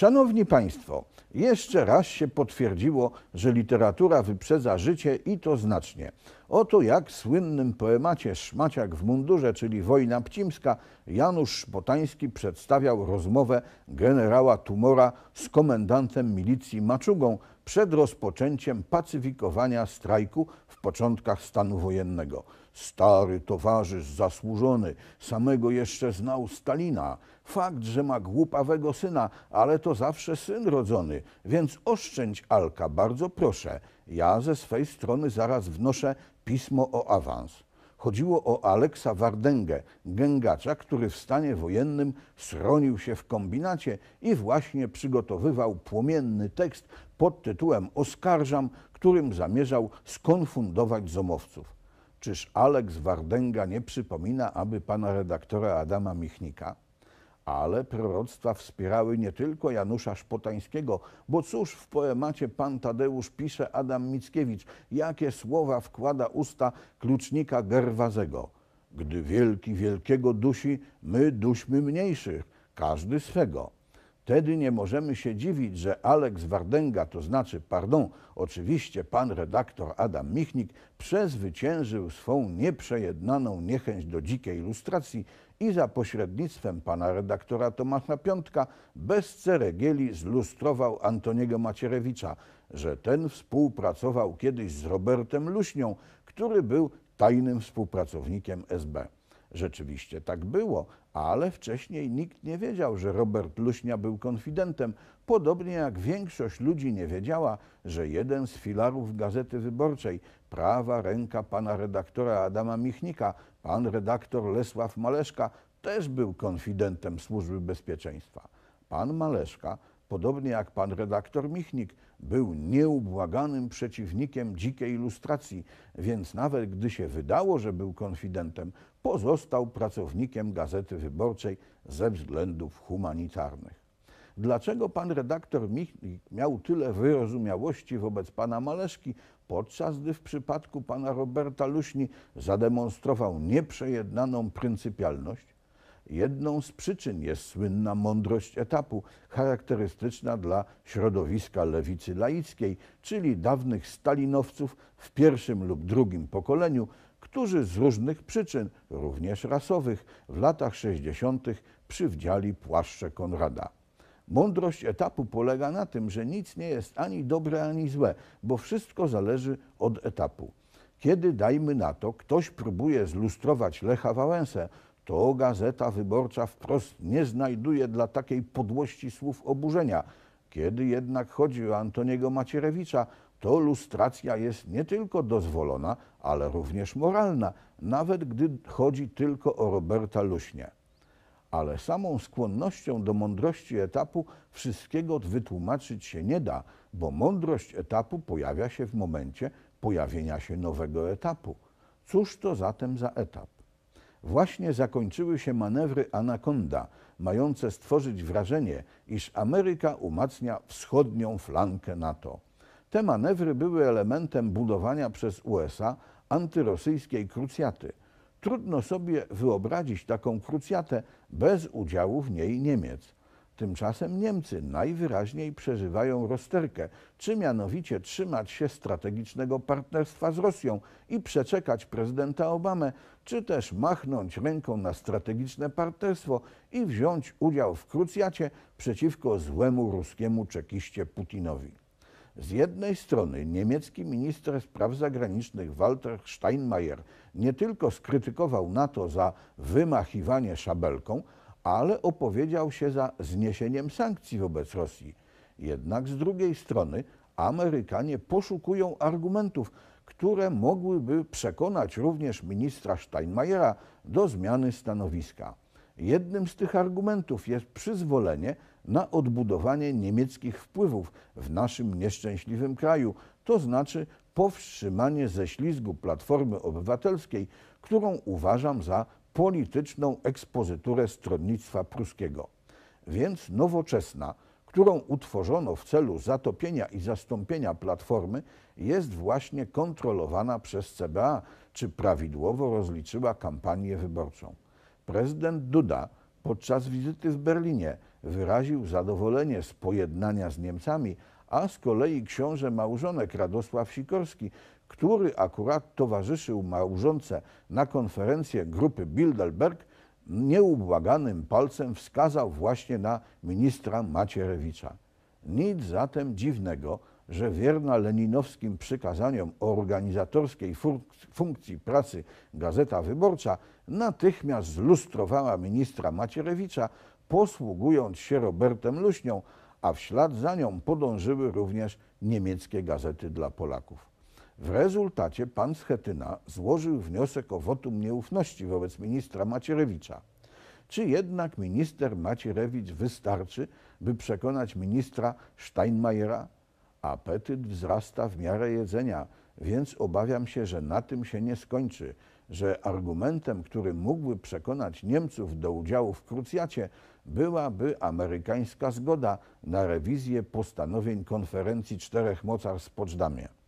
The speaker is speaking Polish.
Szanowni Państwo, jeszcze raz się potwierdziło, że literatura wyprzedza życie i to znacznie. Oto jak w słynnym poemacie Szmaciak w mundurze, czyli Wojna Pcimska, Janusz Szpotański przedstawiał rozmowę generała Tumora z komendantem milicji Maczugą, przed rozpoczęciem pacyfikowania strajku w początkach stanu wojennego. Stary towarzysz zasłużony, samego jeszcze znał Stalina. Fakt, że ma głupawego syna, ale to zawsze syn rodzony, więc oszczędź Alka, bardzo proszę. Ja ze swej strony zaraz wnoszę pismo o awans. Chodziło o Aleksa Wardęgę, gęgacza, który w stanie wojennym schronił się w kombinacie i właśnie przygotowywał płomienny tekst pod tytułem Oskarżam, którym zamierzał skonfundować zomowców. Czyż Aleks Wardęga nie przypomina aby pana redaktora Adama Michnika? ale proroctwa wspierały nie tylko Janusza Szpotańskiego, bo cóż w poemacie Pan Tadeusz pisze Adam Mickiewicz, jakie słowa wkłada usta klucznika Gerwazego. Gdy wielki wielkiego dusi, my duśmy mniejszych, każdy swego. Wtedy nie możemy się dziwić, że Aleks Wardęga, to znaczy, pardon, oczywiście pan redaktor Adam Michnik, przezwyciężył swą nieprzejednaną niechęć do dzikiej ilustracji i za pośrednictwem pana redaktora Tomasza Piątka bez ceregieli zlustrował Antoniego Macierewicza, że ten współpracował kiedyś z Robertem Luśnią, który był tajnym współpracownikiem SB. Rzeczywiście tak było, ale wcześniej nikt nie wiedział, że Robert Luśnia był konfidentem, podobnie jak większość ludzi nie wiedziała, że jeden z filarów Gazety Wyborczej, prawa ręka pana redaktora Adama Michnika, pan redaktor Lesław Maleszka, też był konfidentem Służby Bezpieczeństwa. Pan Maleszka podobnie jak pan redaktor Michnik, był nieubłaganym przeciwnikiem dzikiej ilustracji, więc nawet gdy się wydało, że był konfidentem, pozostał pracownikiem Gazety Wyborczej ze względów humanitarnych. Dlaczego pan redaktor Michnik miał tyle wyrozumiałości wobec pana Maleszki, podczas gdy w przypadku pana Roberta Luśni zademonstrował nieprzejednaną pryncypialność? Jedną z przyczyn jest słynna mądrość etapu, charakterystyczna dla środowiska lewicy laickiej, czyli dawnych stalinowców w pierwszym lub drugim pokoleniu, którzy z różnych przyczyn, również rasowych, w latach 60. przywdziali płaszcze Konrada. Mądrość etapu polega na tym, że nic nie jest ani dobre, ani złe, bo wszystko zależy od etapu. Kiedy, dajmy na to, ktoś próbuje zlustrować Lecha Wałęsę, to Gazeta Wyborcza wprost nie znajduje dla takiej podłości słów oburzenia. Kiedy jednak chodzi o Antoniego Macierewicza, to lustracja jest nie tylko dozwolona, ale również moralna, nawet gdy chodzi tylko o Roberta Luśnie. Ale samą skłonnością do mądrości etapu wszystkiego wytłumaczyć się nie da, bo mądrość etapu pojawia się w momencie pojawienia się nowego etapu. Cóż to zatem za etap? Właśnie zakończyły się manewry Anaconda, mające stworzyć wrażenie, iż Ameryka umacnia wschodnią flankę NATO. Te manewry były elementem budowania przez USA antyrosyjskiej krucjaty. Trudno sobie wyobrazić taką krucjatę bez udziału w niej Niemiec. Tymczasem Niemcy najwyraźniej przeżywają rozterkę, czy mianowicie trzymać się strategicznego partnerstwa z Rosją i przeczekać prezydenta Obamę, czy też machnąć ręką na strategiczne partnerstwo i wziąć udział w krucjacie przeciwko złemu ruskiemu czekiście Putinowi. Z jednej strony niemiecki minister spraw zagranicznych Walter Steinmeier nie tylko skrytykował NATO za wymachiwanie szabelką, ale opowiedział się za zniesieniem sankcji wobec Rosji. Jednak z drugiej strony Amerykanie poszukują argumentów, które mogłyby przekonać również ministra Steinmeiera do zmiany stanowiska. Jednym z tych argumentów jest przyzwolenie na odbudowanie niemieckich wpływów w naszym nieszczęśliwym kraju, to znaczy powstrzymanie ze ślizgu Platformy Obywatelskiej, którą uważam za polityczną ekspozyturę stronnictwa pruskiego. Więc nowoczesna, którą utworzono w celu zatopienia i zastąpienia platformy, jest właśnie kontrolowana przez CBA, czy prawidłowo rozliczyła kampanię wyborczą. Prezydent Duda podczas wizyty w Berlinie wyraził zadowolenie z pojednania z Niemcami, a z kolei książę małżonek Radosław Sikorski który akurat towarzyszył małżonce na konferencję grupy Bilderberg, nieubłaganym palcem wskazał właśnie na ministra Macierewicza. Nic zatem dziwnego, że wierna leninowskim przykazaniom o organizatorskiej funkcji pracy Gazeta Wyborcza natychmiast zlustrowała ministra Macierewicza, posługując się Robertem Luśnią, a w ślad za nią podążyły również niemieckie gazety dla Polaków. W rezultacie pan Schetyna złożył wniosek o wotum nieufności wobec ministra Macierewicza. Czy jednak minister Macierewicz wystarczy, by przekonać ministra Steinmeiera? Apetyt wzrasta w miarę jedzenia, więc obawiam się, że na tym się nie skończy, że argumentem, który mógłby przekonać Niemców do udziału w krucjacie, byłaby amerykańska zgoda na rewizję postanowień konferencji czterech mocarstw w Poczdamie.